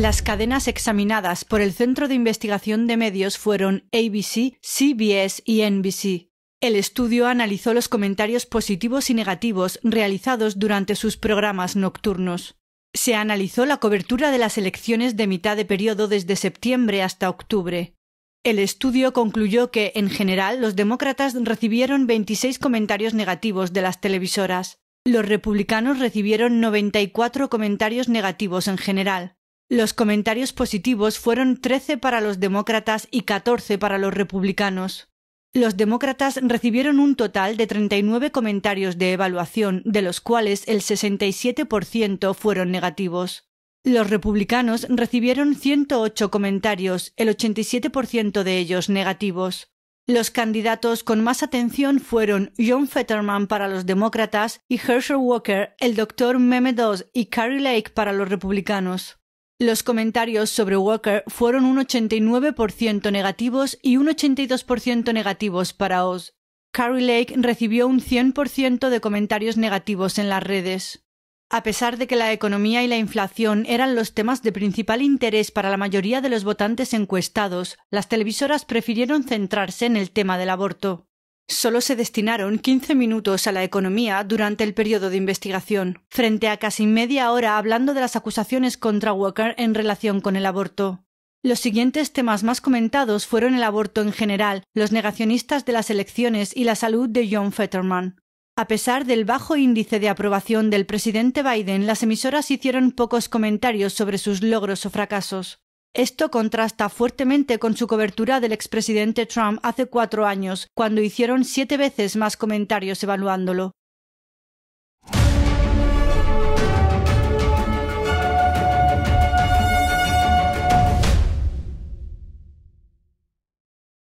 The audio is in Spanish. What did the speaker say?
Las cadenas examinadas por el Centro de Investigación de Medios fueron ABC, CBS y NBC. El estudio analizó los comentarios positivos y negativos realizados durante sus programas nocturnos. Se analizó la cobertura de las elecciones de mitad de periodo desde septiembre hasta octubre. El estudio concluyó que, en general, los demócratas recibieron 26 comentarios negativos de las televisoras. Los republicanos recibieron 94 comentarios negativos en general. Los comentarios positivos fueron 13 para los demócratas y 14 para los republicanos. Los demócratas recibieron un total de 39 comentarios de evaluación, de los cuales el 67% fueron negativos. Los republicanos recibieron 108 comentarios, el 87% de ellos negativos. Los candidatos con más atención fueron John Fetterman para los demócratas y Herschel Walker, el doctor Memedos y Carrie Lake para los republicanos. Los comentarios sobre Walker fueron un 89% negativos y un 82% negativos para Oz. Carrie Lake recibió un 100% de comentarios negativos en las redes. A pesar de que la economía y la inflación eran los temas de principal interés para la mayoría de los votantes encuestados, las televisoras prefirieron centrarse en el tema del aborto. Solo se destinaron quince minutos a la economía durante el periodo de investigación, frente a casi media hora hablando de las acusaciones contra Walker en relación con el aborto. Los siguientes temas más comentados fueron el aborto en general, los negacionistas de las elecciones y la salud de John Fetterman. A pesar del bajo índice de aprobación del presidente Biden, las emisoras hicieron pocos comentarios sobre sus logros o fracasos. Esto contrasta fuertemente con su cobertura del expresidente Trump hace cuatro años, cuando hicieron siete veces más comentarios evaluándolo.